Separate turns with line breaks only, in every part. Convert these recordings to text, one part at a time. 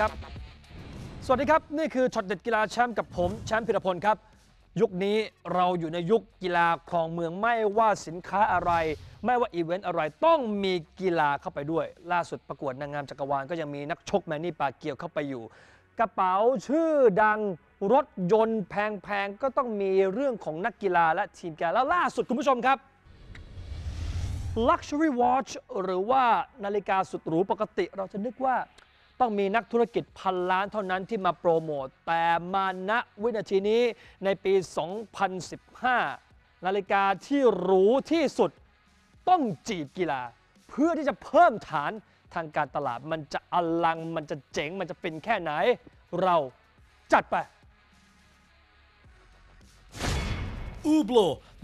ครับสวัสดีครับนี่คือช็อตเด็ดกีฬาแชมป์กับผมแชมป์พิรพลครับ ยุคนี้เราอยู่ในยุคกีฬาครองเมืองไม่ว่าสินค้าอะไร ไม่ว่าอีเวนต์อะไรต้องมีกีฬาเข้าไปด้วยล่าสุดประกวดนางงามจักรวาล ก็ยังมีนักชกแมนนี่ปาเกียวเข้าไปอยู่ กระเป๋าชื่อดังรถยนต์แพงๆก็ต้องมีเรื่องของนักกีฬาและทีมกีฬาแล้วล่าสุดคุณผู้ชมครับ Luxury Watch หรือว่านาฬิกาสุดหรูปกติ เราจะนึกว่าต้องมีนักธุรกิจพันล้านเท่านั้นที่มาโปรโมต แต่มาณวินาทีนี้ในปี 2015 นาฬิกาที่หรูที่สุดต้องจีบกีฬา เพื่อที่จะเพิ่มฐานทางการตลาด มันจะอลังมันจะเจ๋งมันจะเป็นแค่ไหน เราจัดไปอูโบ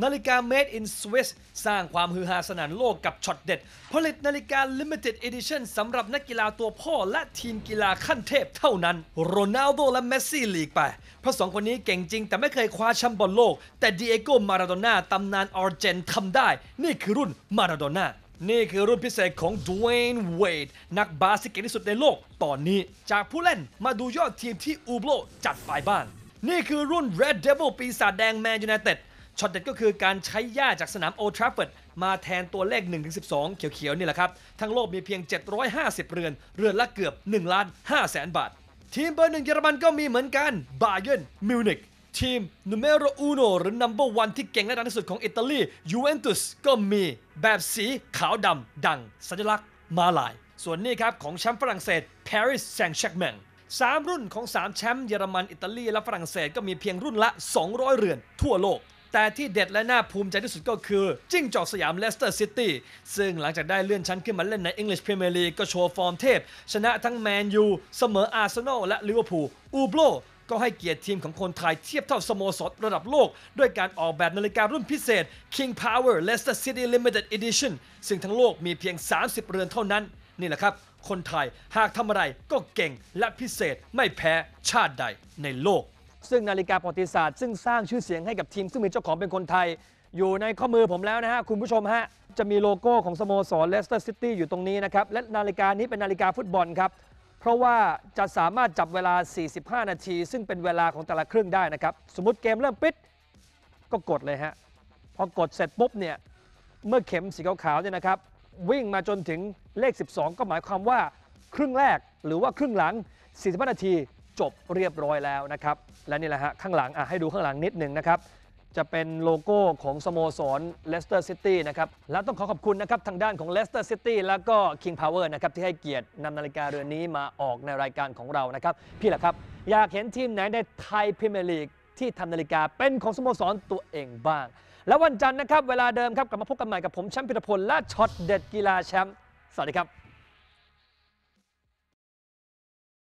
นาฬิกา made in Swiss สร้างความฮือฮาสนานโลกกับช็อตเด็ด ผลิตนาฬิกา limited edition สำหรับนักกีฬาตัวพ่อและทีมกีฬาขั้นเทพเท่านั้นโรนัลโดและเมสซี่ลีกไปเพราะสองคนนี้เก่งจริงแต่ไม่เคยคว้าแชมป์บอลโลก แต่ดิเอโกมาราโดน่าตำนานอาร์เจนทำได้ นี่คือรุ่นมาราโดน่านี่คือรุ่นพิเศษของดเวนเวดนักบาสที่เก่งที่สุดในโลกตอนนี้จากผู้เล่นมาดูยอดทีมที่อูโบจัดไปบ้างนี่คือรุ่น Red Devil ปีศาจแดงแมนยูไนเต็ดช็อตเด็ดก็คือการใช้หญ้าจากสนามโอทราฟเฟิร์ดมาแทนตัวเลข1-12 เขียวๆ นี่แหละครับทั้งโลกมีเพียง 750 เรือน เรือนละเกือบ1ล้าน5แสนบาท ทีมเบอร์หนึ่งเยอรมันก็มีเหมือนกันบาเยนมิวนิกทีมนูเมโรอูโนหรือนัมเบอร์วันที่เก่งและดังที่สุดของอิตาลียูเวนตุสก็มีแบบสีขาวดำดัง สัญลักษณ์มาลาย ส่วนนี้ครับของแชมป์ฝรั่งเศสปารีสแซงต์แชร์แมงสามรุ่นของสามแชมป์เยอรมันอิตาลี และฝรั่งเศสก็มีเพียงรุ่นละ 200 เรือน ทั่วโลกแต่ที่เด็ดและน่าภูมิใจที่สุดก็คือจิ้งจอกสยามเลสเตอร์ซิตี้ซึ่งหลังจากได้เลื่อนชั้นขึ้นมาเล่นในอังกฤษพรีเมียร์ลีกก็โชว์ฟอร์มเทพ ชนะทั้งแมนยูเสมออาร์เซนอลและลิเวอร์พูลอูโบก็ให้เกียรติทีมของคนไทยเทียบเท่าสโมสรระดับโลก ด้วยการออกแบบนาฬิการุ่นพิเศษ King Power Leicester City Limited Edition ซึ่งทั้งโลกมีเพียง 30 เรือนเท่านั้นนี่แหละครับคนไทยหากทำอะไรก็เก่งและพิเศษไม่แพ้ชาติใดในโลกซึ่งนาฬิกาประวัติศาสตร์ซึ่งสร้างชื่อเสียงให้กับทีม ซึ่งมีเจ้าของเป็นคนไทย อยู่ในข้อมือผมแล้วนะฮะ คุณผู้ชมฮะ จะมีโลโก้ของสโมสรเลสเตอร์ซิตี้อยู่ตรงนี้นะครับ และนาฬิกานี้เป็นนาฬิกาฟุตบอลครับ เพราะว่าจะสามารถจับเวลา 45 นาที ซึ่งเป็นเวลาของแต่ละครึ่งได้นะครับ สมมติเกมเริ่มปิดก็กดเลยฮะพอกดเสร็จปุ๊บเนี่ยเมื่อเข็มสีขาวๆเนี่ยนะครับวิ่งมาจนถึงเลข 12 ก็หมายความว่าครึ่งแรกหรือว่าครึ่งหลัง 45 นาทีจบเรียบร้อยแล้วนะครับ และนี่แหละฮะข้างหลังอ่ะให้ดูข้างหลังนิดหนึ่งนะครับ จะเป็นโลโก้ของสโมสรเลสเตอร์ซิตี้นะครับและต้องขอขอบคุณนะครับทางด้านของเลสเตอร์ซิตี้แล้วก็คิงพาวเวอร์นะครับที่ให้เกียรตินำนาฬิกาเรือนนี้มาออกในรายการของเรานะครับ พี่ลหละครับ อยากเห็นทีมไหนในไทยพรีเมียร์ลีกที่ทำนาฬิกาเป็นของสโมสรตัวเองบ้าง แล้ววันจันทร์นะครับ เวลาเดิมครับกลับมาพบกันใหม่กับผมแชมป์พิรพลและช็อตเด็ดกีฬาแชมป์สวัสดีครับ